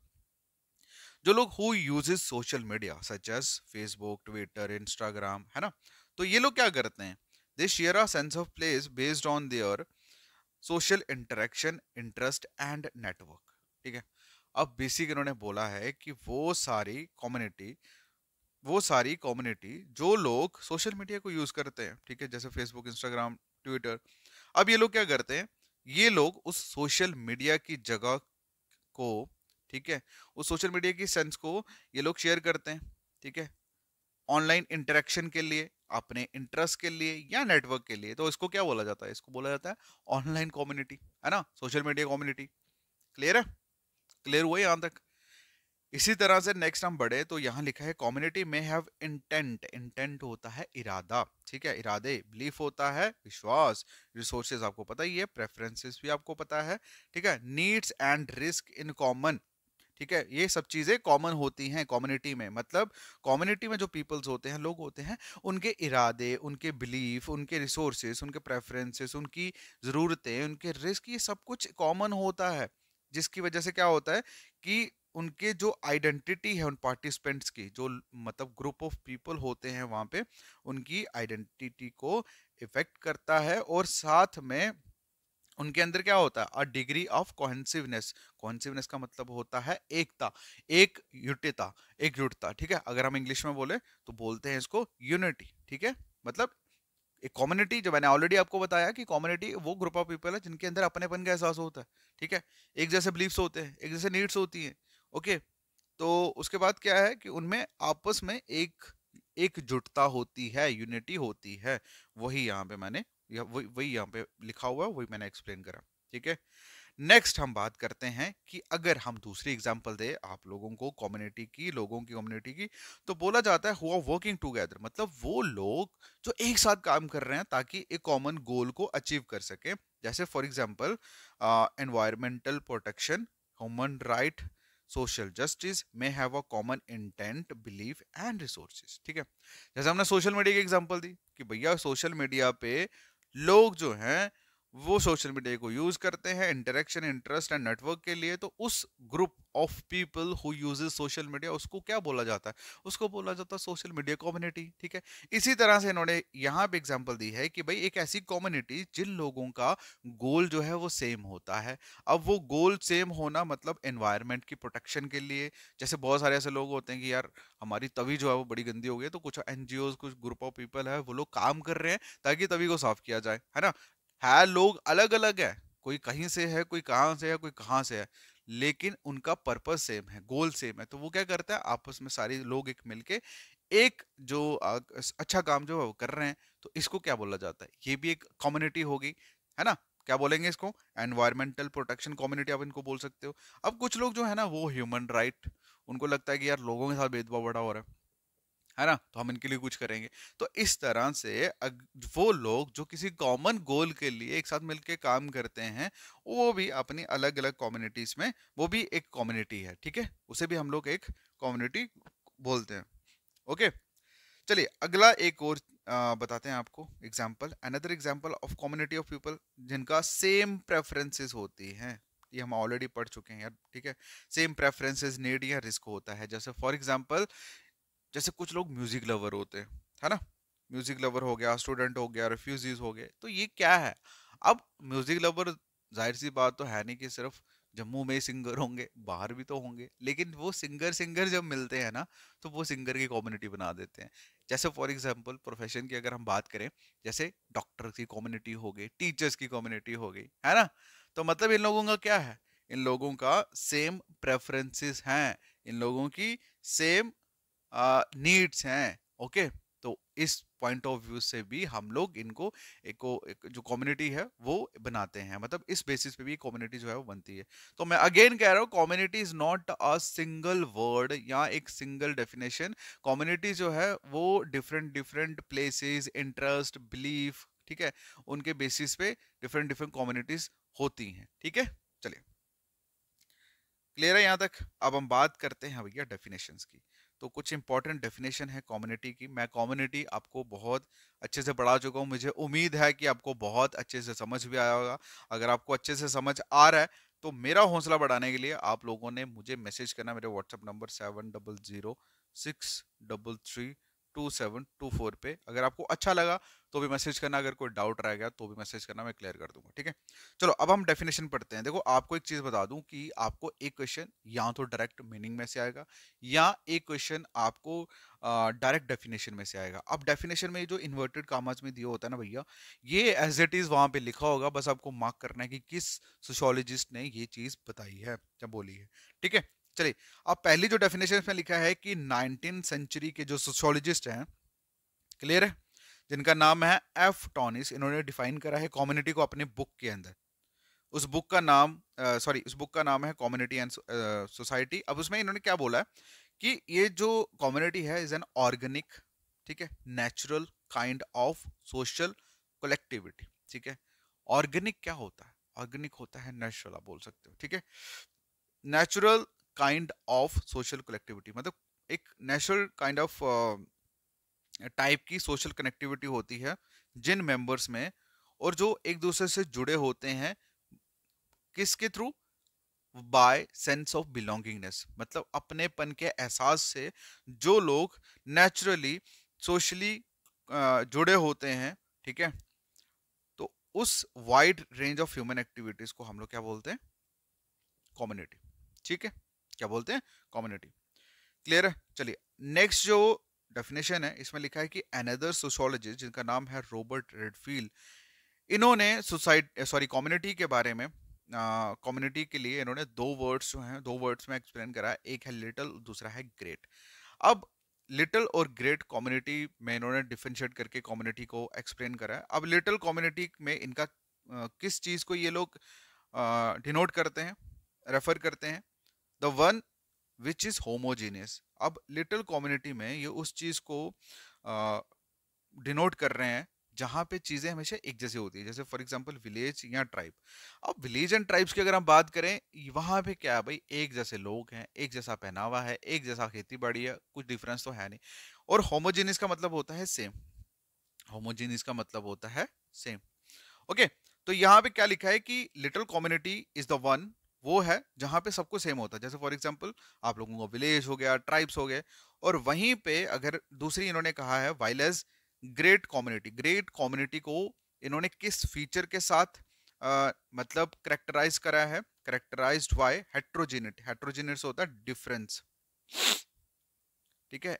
जो लोग who uses social media such as Facebook Twitter Instagram है ना तो ये लोग क्या करते हैं they share a sense of place based on their social interaction interest and network ठीक है अब बेसिक इन्होंने बोला है कि वो सारी कम्युनिटी वो सारी कम्युनिटी जो लोग सोशल मीडिया को यूज़ करते हैं ठीक है जैसे फेसबुक इंस्टाग्राम ट्विटर अब ये लोग क्या करते हैं ये लोग उस सोशल मीडिया की जगह को ठीक है उस सोशल मीडिया की सेंस को ये लोग शेयर करते हैं ठीक है ऑनलाइन इंटरेक्शन के लिए अपने इंटरेस्ट के लिए या नेटवर्क के लिए तो इसको क्या बोला जाता है इसको बोला जाता है ऑनलाइन कम्युनिटी है ना सोशल मीडिया कम्युनिटी क्लियर है क्लियर हुआ यहाँ तक इसी तरह से नेक्स्ट हम बढ़े तो यहाँ लिखा है कम्युनिटी में हैव इंटेंट इंटेंट होता है इरादा ठीक है इरादे बिलीफ होता है विश्वास रिसोर्सेज आपको पता ही है प्रेफरेंसेस भी आपको पता है ठीक है needs and risk in common ठीक है ये सब चीज़ें कॉमन होती हैं कम्युनिटी में मतलब कम्युनिटी में जो पीपल्स होते हैं लोग होते हैं उनके इरादे उनके बिलीफ उनके रिसोर्सेस उनके प्रेफरेंसेस उनकी ज़रूरतें उनके रिस्क ये सब कुछ कॉमन होता है जिसकी वजह से क्या होता है कि उनके जो आइडेंटिटी है उन पार्टिसिपेंट्स की जो मतलब ग्रुप ऑफ पीपल होते हैं वहाँ पे उनकी आइडेंटिटी को इफेक्ट करता है और साथ में उनके अंदर क्या होता है अ डिग्री ऑफ कोहेंसिवनेस कोहेंसिवनेस का मतलब होता है एकता एक युटता एक युटता ठीक है अगर हम इंग्लिश में बोले तो बोलते हैं इसको यूनिटी ठीक है मतलब एक कम्युनिटी जो मैंने ऑलरेडी आपको बताया कि कम्युनिटी वो ग्रुप ऑफ पीपल है जिनके अंदर अपनेपन का एहसास होता है ठीक है एक जैसे बिलीव्स होते हैं एक जैसे नीड्स होती हैं ओके तो उसके बाद क्या है कि उनमें आपस में एक एक जुटता होती है यूनिटी होती है वही यहाँ पे मैंने वही वही यहाँ पे लिखा हुआ है वही मैंने एक्सप्लेन करा ठीक है नेक्स्ट हम बात करते हैं कि अगर हम दूसरी एग्जांपल दे आप लोगों को कम्युनिटी की लोगों की कम्युनिटी की तो बोला जाता है हुआ वर्किंग टुगेदर मतलब वो लोग जो एक साथ काम कर रहे हैं ताकि एक कॉमन गोल को अचीव कर सके जैसे for example environmental protection human right social justice may have a common intent belief and resources ठीक है जैसे हमने सोशल मीडिया की एग्जाम्पल दी कि भैया सोशल मीडिया पे लोग जो हैं वो सोशल मीडिया को यूज करते हैं इंटरेक्शन इंटरेस्ट एंड नेटवर्क के लिए तो उस group of people who uses social media उसको क्या बोला जाता है उसको बोला जाता है सोशल मीडिया कम्युनिटी ठीक है इसी तरह से इन्होंने यहाँ पे एग्जाम्पल दी है कि भाई एक ऐसी कम्युनिटी जिन लोगों का गोल जो है वो सेम होता है अब वो गोल सेम होना मतलब एनवायरमेंट की प्रोटेक्शन के लिए जैसे बहुत सारे ऐसे लोग होते हैं कि यार हमारी तवी जो है वो बड़ी गंदी हो गई है तो कुछ एन कुछ ग्रुप ऑफ पीपल है वो लोग काम कर रहे हैं ताकि तवी को साफ किया जाए है ना है लोग अलग अलग है कोई कहीं से है कोई कहाँ से है कोई कहाँ से है लेकिन उनका पर्पस सेम है गोल सेम है तो वो क्या करता है आपस में सारे लोग एक मिलके एक जो अच्छा काम जो है वो कर रहे हैं तो इसको क्या बोला जाता है ये भी एक कम्युनिटी होगी है ना क्या बोलेंगे इसको एनवायरमेंटल प्रोटेक्शन कम्युनिटी आप इनको बोल सकते हो अब कुछ लोग जो है ना वो ह्यूमन राइट right, उनको लगता है कि यार लोगों के साथ भेदभाव बड़ा हो रहा है है ना तो हम इनके लिए कुछ करेंगे तो इस तरह से वो लोग जो किसी कॉमन गोल के लिए एक साथ मिलकर काम करते हैं वो भी अपनी अलग अलग कम्युनिटीज में वो भी एक कम्युनिटी है ठीक है उसे भी हम लोग एक कम्युनिटी बोलते हैं ओके चलिए अगला एक और आ, बताते हैं आपको example another example of community of people जिनका सेम प्रेफरेंसेस होती हैं ये हम ऑलरेडी पढ़ चुके हैं यार ठीक है सेम प्रेफरेंसेस नीड या रिस्क होता है जैसे फॉर एग्जांपल जैसे कुछ लोग म्यूजिक लवर होते हैं है ना म्यूजिक लवर हो गया स्टूडेंट हो गया रिफ्यूजीज हो गए तो ये क्या है अब म्यूजिक लवर जाहिर सी बात तो है नहीं कि सिर्फ जम्मू में सिंगर होंगे बाहर भी तो होंगे लेकिन वो सिंगर सिंगर जब मिलते हैं ना तो वो सिंगर की कम्युनिटी बना देते हैं जैसे फॉर एग्जांपल प्रोफेशन की अगर हम बात करें जैसे डॉक्टर की कम्युनिटी हो गई टीचर्स की कम्युनिटी हो गई है ना तो मतलब इन लोगों का क्या है इन लोगों का सेम प्रेफरेंसेस हैं इन लोगों की सेम नीड्स हैं ओके तो इस पॉइंट ऑफ व्यू से भी हम लोग इनको एक, एक जो कम्युनिटी है वो बनाते हैं मतलब इस बेसिस पे भी कम्युनिटी जो है वो बनती है तो मैं अगेन कह रहा हूँ community is not a single word या एक सिंगल डेफिनेशन कम्युनिटी जो है वो different different places interest belief ठीक है उनके बेसिस पे डिफरेंट डिफरेंट कम्युनिटीज होती हैं ठीक है चलिए क्लियर है यहाँ तक अब हम बात करते हैं भैया डेफिनेशन की तो कुछ इंपॉर्टेंट डेफिनेशन है कम्युनिटी की मैं कम्युनिटी आपको बहुत अच्छे से पढ़ा चुका हूँ मुझे उम्मीद है कि आपको बहुत अच्छे से समझ भी आया होगा अगर आपको अच्छे से समझ आ रहा है तो मेरा हौसला बढ़ाने के लिए आप लोगों ने मुझे मैसेज करना मेरे WhatsApp number seven double zero six double three two seven two four पे अगर आपको अच्छा लगा तो भी मैसेज करना अगर कोई डाउट रह गया तो भी मैसेज करना मैं क्लियर कर दूंगा ठीक है चलो अब हम डेफिनेशन पढ़ते हैं देखो आपको एक चीज़ बता दूं कि आपको एक क्वेश्चन या तो डायरेक्ट मीनिंग में से आएगा या एक क्वेश्चन आपको डायरेक्ट डेफिनेशन में से आएगा अब डेफिनेशन में जो इन्वर्टेड कामाज में दिया होता है ना भैया ये एज इट इज़ वहां पर लिखा होगा बस आपको मार्क करना है कि किस सोशोलॉजिस्ट ने ये चीज़ बताई है या बोली है ठीक है चलिए अब पहली जो डेफिनेशन में लिखा है कि नाइनटीन सेंचुरी के जो सोशोलॉजिस्ट हैं क्लियर है जिनका नाम है एफ टॉनिस इन्होंने डिफाइन करा है कम्युनिटी को अपने बुक के अंदर उस बुक का नाम सॉरी उस बुक का नाम है कम्युनिटी एंड सोसाइटी अब उसमें इन्होंने क्या बोला है कि ये जो कम्युनिटी है इज एन ऑर्गेनिक ठीक है natural kind of social collectivity ठीक है ऑर्गेनिक क्या होता है ऑर्गेनिक होता है नेचुरल आप बोल सकते हो ठीक है natural kind of social collectivity मतलब एक नेचुरल काइंड ऑफ टाइप की सोशल कनेक्टिविटी होती है जिन मेंबर्स में और जो एक दूसरे से जुड़े होते हैं किसके through by sense of belongingness मतलब अपनेपन के एहसास से जो लोग नेचुरली सोशली uh, जुड़े होते हैं ठीक है तो उस wide range of human activities को हम लोग क्या बोलते हैं कम्युनिटी ठीक है क्या बोलते हैं कम्युनिटी क्लियर है चलिए नेक्स्ट जो डेफिनेशन है इसमें लिखा है कि अनदर सोशोलॉजिस्ट जिनका नाम है रॉबर्ट रेडफील्ड इन्होंने सोसाइटी सॉरी कम्युनिटी के बारे में कम्युनिटी के लिए इन्होंने दो वर्ड्स जो हैं दो वर्ड्स में एक्सप्लेन करा है एक है लिटल दूसरा है ग्रेट अब लिटिल और ग्रेट कम्युनिटी में इन्होंने डिफ्रेंशिएट करके कम्युनिटी को एक्सप्लेन करा है अब लिटिल कम्युनिटी में इनका किस चीज़ को ये लोग डिनोट करते हैं रेफर करते हैं the one which is homogeneous अब लिटिल कम्युनिटी में ये उस चीज को डिनोट कर रहे हैं जहां पे चीज़ें हमेशा एक जैसी होती है जैसे फॉर एग्जांपल विलेज या ट्राइब अब विलेज एंड ट्राइब्स की अगर हम बात करें वहां पे क्या है भाई एक जैसे लोग हैं एक जैसा पहनावा है एक जैसा खेती बाड़ी है कुछ डिफरेंस तो है नहीं और होमोजेनिस का मतलब होता है सेम होमोजेनिस का मतलब होता है सेम ओके okay, तो यहाँ पे क्या लिखा है कि little community is the one वो है जहाँ पे सबको सेम होता है जैसे फॉर एग्जाम्पल आप लोगों का विलेज हो गया ट्राइब्स हो गए और वहीं पे अगर दूसरी इन्होंने कहा है while as great community great community को इन्होंने किस फीचर के साथ आ, मतलब करेक्टराइज करा है करेक्टराइज बाय हेट्रोजेनिट हेट्रोजेनिट होता है डिफरेंस ठीक है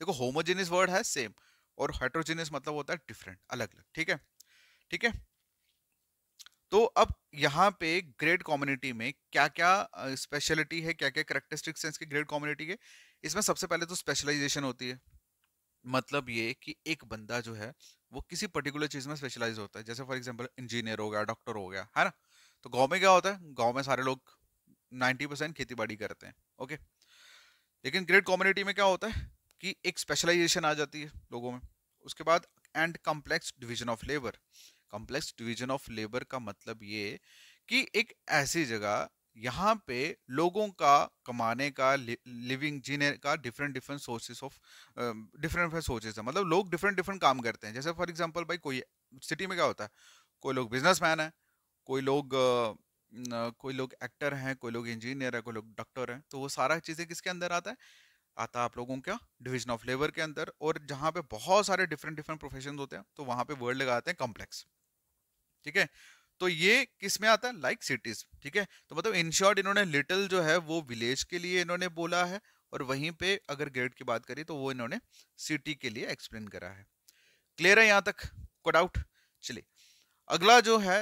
देखो होमोजीनियस वर्ड है सेम और हेट्रोजेनियस मतलब होता है डिफरेंट अलग अलग ठीक है ठीक है तो अब यहाँ पे ग्रेड कम्युनिटी में क्या क्या स्पेशलिटी है क्या क्या करेक्टरिस्टिक्स हैं इसके ग्रेड कम्युनिटी के इसमें सबसे पहले तो स्पेशलाइजेशन होती है मतलब ये कि एक बंदा जो है वो किसी पर्टिकुलर चीज़ में स्पेशलाइज होता है जैसे फॉर एग्जाम्पल इंजीनियर हो गया डॉक्टर हो गया है ना तो गाँव में क्या होता है गाँव में सारे लोग नाइन्टी परसेंट खेती बाड़ी करते हैं ओके लेकिन ग्रेड कम्युनिटी में क्या होता है कि एक स्पेशलाइजेशन आ जाती है लोगों में उसके बाद and complex division of labour complex division of labour का मतलब ये कि एक ऐसी जगह यहाँ पे लोगों का कमाने का लिविंग जीने का different different sources of different different sources है मतलब लोग डिफरेंट डिफरेंट काम करते हैं जैसे फॉर एग्जांपल भाई कोई सिटी में क्या होता है कोई लोग बिजनेसमैन है कोई लोग कोई लोग एक्टर हैं कोई लोग इंजीनियर है कोई लोग डॉक्टर हैं तो वो सारा चीज़ें किसके अंदर आता है आता आप लोगों का डिवीजन ऑफ लेबर के अंदर और जहाँ पे बहुत सारे डिफरेंट डिफरेंट प्रोफेशन होते हैं तो वहाँ पे वर्ड लगाते हैं कॉम्प्लेक्स ठीक है तो ये किस में आता है लाइक सिटीज ठीक है तो मतलब इन शॉर्ट इन्होंने लिटिल जो है वो विलेज के लिए इन्होंने बोला है और वहीं पे अगर ग्रेड की बात करें तो वो इन्होंने सिटी के लिए एक्सप्लेन करा है क्लियर है यहाँ तक को डाउट चलिए अगला जो है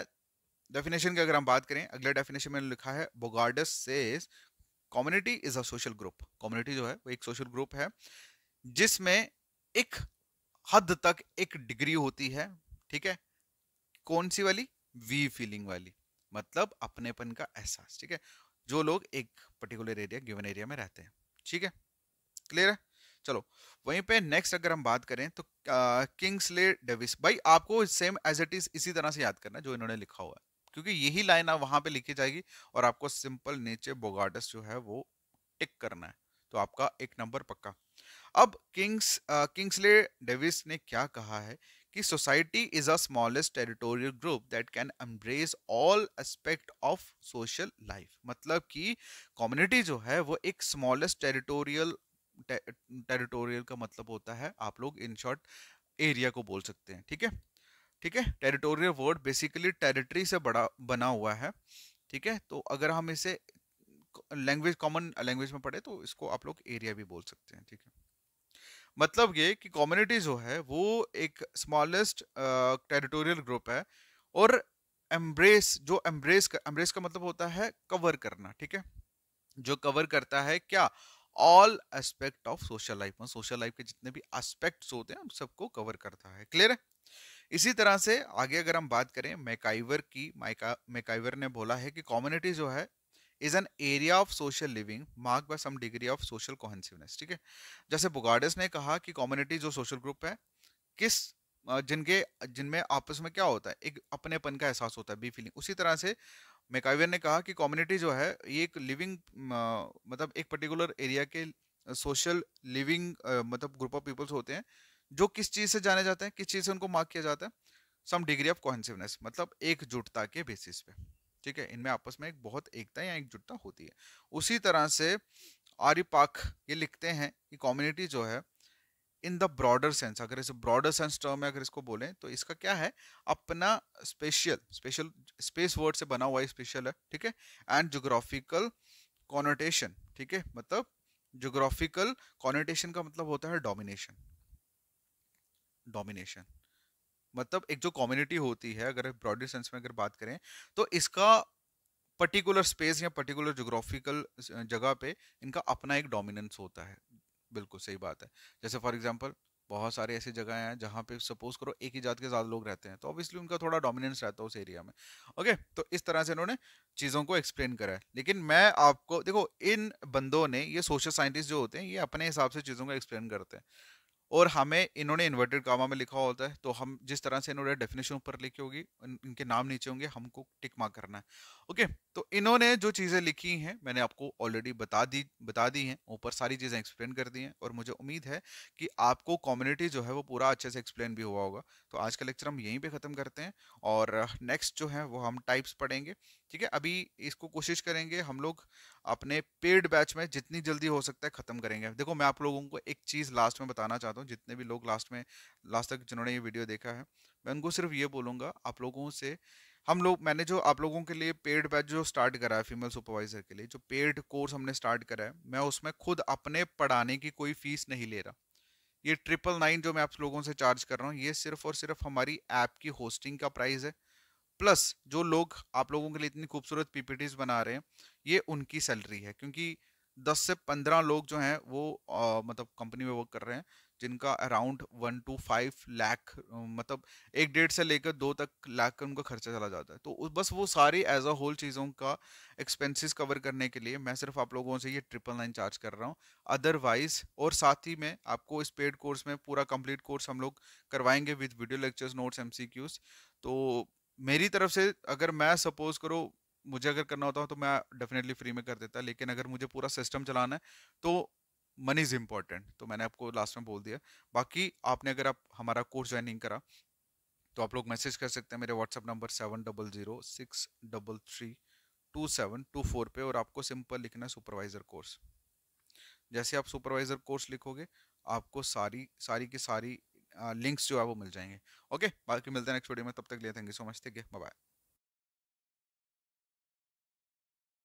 डेफिनेशन की अगर हम बात करें अगला डेफिनेशन में लिखा है बोगार्डस से community is a social group community जो है वो एक सोशल ग्रुप है जिसमें एक हद तक एक डिग्री होती है ठीक है कौन सी वाली वी फीलिंग वाली मतलब अपनेपन का एहसास ठीक है जो लोग एक पर्टिकुलर एरिया गिवन एरिया में रहते हैं ठीक है क्लियर है चलो वहीं पे नेक्स्ट अगर हम बात करें तो किंग्स ले डेविस भाई आपको सेम एज इट इज इसी तरह से याद करना जो इन्होंने लिखा हुआ है क्योंकि यही लाइन आप वहां पे लिखी जाएगी और आपको सिंपल नीचे बोगाटस जो है वो टिक करना है तो आपका एक नंबर पक्का अब किंग्स किंग्सले डेविस ने क्या कहा है कि society is a smallest territorial group that can embrace all aspect of social life मतलब कि कम्युनिटी जो है वो एक स्मॉलेस्ट टेरिटोरियल टेरिटोरियल का मतलब होता है आप लोग इन शॉर्ट एरिया को बोल सकते हैं ठीक है ठीक है टेरिटोरियल वर्ड बेसिकली टेरिटरी से बड़ा बना हुआ है ठीक है तो अगर हम इसे लैंग्वेज कॉमन लैंग्वेज में पढ़े तो इसको आप लोग एरिया भी बोल सकते हैं ठीक है मतलब ये कि कम्युनिटी जो है वो एक स्मॉलेस्ट टेरिटोरियल ग्रुप है और एम्ब्रेस जो एम्ब्रेस का एम्ब्रेस का मतलब होता है कवर करना ठीक है जो कवर करता है क्या all aspect of social life social life के जितने भी एस्पेक्ट्स होते हैं उन सबको कवर करता है क्लियर है इसी तरह से आगे अगर हम बात करें मैकाइवर की मैकाइवर ने बोला है कि कम्युनिटी जो है is an area of social living mark by some degree of social cohesiveness ठीक है जैसे बुगार्डस ने कहा कि कम्युनिटी जो सोशल ग्रुप है किस जिनके जिनमें आपस में क्या होता है एक अपनेपन का एहसास होता है बी फीलिंग उसी तरह से मेकावियर ने कहा कि कम्युनिटी जो है ये एक लिविंग मतलब एक पर्टिकुलर एरिया के सोशल लिविंग मतलब ग्रुप ऑफ पीपल्स होते हैं जो किस चीज़ से जाने जाते हैं किस चीज़ से उनको मार्क किया जाता है सम डिग्री ऑफ कोहेंसिवनेस मतलब एकजुटता के बेसिस पे ठीक है इनमें आपस में एक बहुत एकता या एकजुटता होती है उसी तरह से आर्यपाक ये लिखते हैं कि कम्युनिटी जो है इन द ब्रॉडर सेंस अगर इस ब्रॉडर सेंस टर्म में अगर इसको बोलें तो इसका क्या है अपना स्पेशल स्पेशल स्पेस वर्ड से बना हुआ है स्पेशल है ठीक है एंड जोग्राफिकल कॉनोटेशन ठीक है मतलब जोग्राफिकल कॉनोटेशन का मतलब होता है डोमिनेशन डोमिनेशन मतलब एक जो कम्युनिटी होती है अगर ब्रॉडर सेंस में अगर बात करें तो इसका पर्टिकुलर स्पेस या पर्टिकुलर जोग्राफिकल जगह पे इनका अपना एक डोमिनेंस होता है बिल्कुल सही बात है जैसे फॉर एग्जांपल बहुत सारे ऐसी जगह हैं जहाँ पे सपोज करो एक ही जात के ज़्यादा लोग रहते हैं तो ऑब्वियसली उनका थोड़ा डोमिनेंस रहता है उस एरिया में ओके तो इस तरह से इन्होंने चीज़ों को एक्सप्लेन करा है लेकिन मैं आपको देखो इन बंदों ने ये सोशल साइंटिस्ट जो होते हैं ये अपने हिसाब से चीज़ों को एक्सप्लेन करते हैं और हमें इन्होंने इन्वर्टेड कामा में लिखा होता है तो हम जिस तरह से इन्होंने डेफिनेशन ऊपर लिखी होगी इनके नाम नीचे होंगे हमको टिक मार्क करना है ओके तो इन्होंने जो चीज़ें लिखी हैं मैंने आपको ऑलरेडी बता दी बता दी हैं ऊपर सारी चीज़ें एक्सप्लेन कर दी हैं और मुझे उम्मीद है कि आपको कम्युनिटी जो है वो पूरा अच्छे से एक्सप्लेन भी हुआ होगा तो आज का लेक्चर हम यहीं पे ख़त्म करते हैं और नेक्स्ट जो है वो हम टाइप्स पढ़ेंगे ठीक है अभी इसको कोशिश करेंगे हम लोग अपने पेड बैच में जितनी जल्दी हो सकता है ख़त्म करेंगे देखो मैं आप लोगों को एक चीज़ लास्ट में बताना चाहता हूँ जितने भी लोग लास्ट में लास्ट तक जिन्होंने ये वीडियो देखा है मैं उनको सिर्फ ये बोलूँगा आप लोगों से हम लोग मैंने जो आप लोगों के लिए पेड बैच जो स्टार्ट करा है फीमेल सुपरवाइजर के लिए जो पेड कोर्स हमने स्टार्ट करा है मैं उसमें खुद अपने पढ़ाने की कोई फीस नहीं ले रहा ये ट्रिपल नाइन जो मैं आप लोगों से चार्ज कर रहा हूँ ये सिर्फ और सिर्फ हमारी ऐप की होस्टिंग का प्राइस है प्लस जो लोग आप लोगों के लिए इतनी खूबसूरत पी बना रहे हैं ये उनकी सैलरी है क्योंकि दस से पंद्रह लोग जो हैं वो आ, मतलब कंपनी में वर्क कर रहे हैं जिनका around one two five lakh मतलब एक डेढ़ से लेकर दो तक लाख का उनका खर्चा चला जाता है तो बस वो सारी एज अ होल चीज़ों का एक्सपेंसेस कवर करने के लिए मैं सिर्फ आप लोगों से ये ट्रिपल नाइन चार्ज कर रहा हूँ अदरवाइज और साथ ही में आपको इस पेड कोर्स में पूरा कंप्लीट कोर्स हम लोग करवाएंगे विद वीडियो लेक्चर्स नोट्स एम तो मेरी तरफ से अगर मैं सपोज करो मुझे अगर करना होता हो तो मैं डेफिनेटली फ्री में कर देता लेकिन अगर मुझे पूरा सिस्टम चलाना है तो मनी इज इम्पॉर्टेंट तो मैंने आपको लास्ट में बोल दिया बाकी आपने अगर आप हमारा कोर्स ज्वाइनिंग करा तो आप लोग मैसेज कर सकते हैं मेरे WhatsApp number seven double zero six double three two seven two four पे और आपको सिंपल लिखना है सुपरवाइजर कोर्स जैसे आप सुपरवाइजर कोर्स लिखोगे आपको सारी सारी की सारी लिंक्स जो है वो मिल जाएंगे ओके बाकी मिलते हैं नेक्स्ट वीडियो में तब तक लिए thank you so much thank you bye